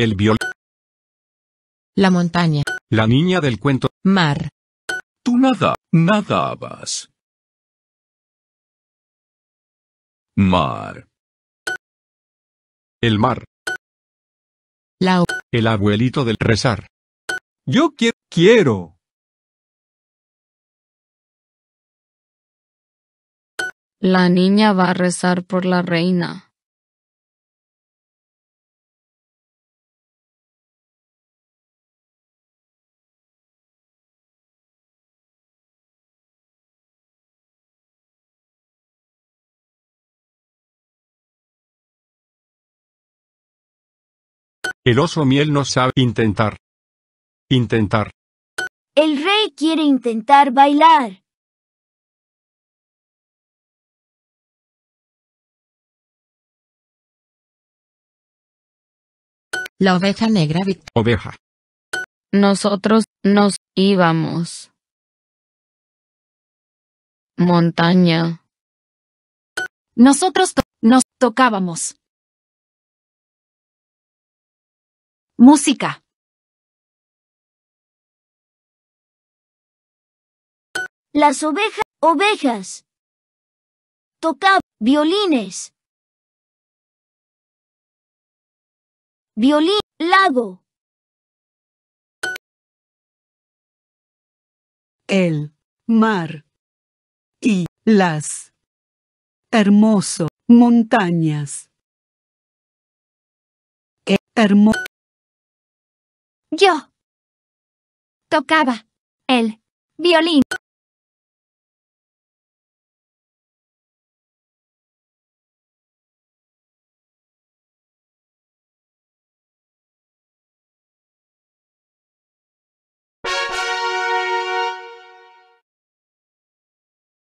El viol. La montaña. La niña del cuento. Mar. Tú nada, nadabas. Mar. El mar. La. El abuelito del rezar. Yo quiero. quiero. La niña va a rezar por la reina. El oso miel no sabe intentar. Intentar. El rey quiere intentar bailar. La oveja negra. Oveja. Nosotros nos íbamos. Montaña. Nosotros nos tocábamos. Música. Las ovejas, ovejas. Tocaba violines. Violín, lago. El mar y las hermoso montañas. Hermoso yo tocaba el violín.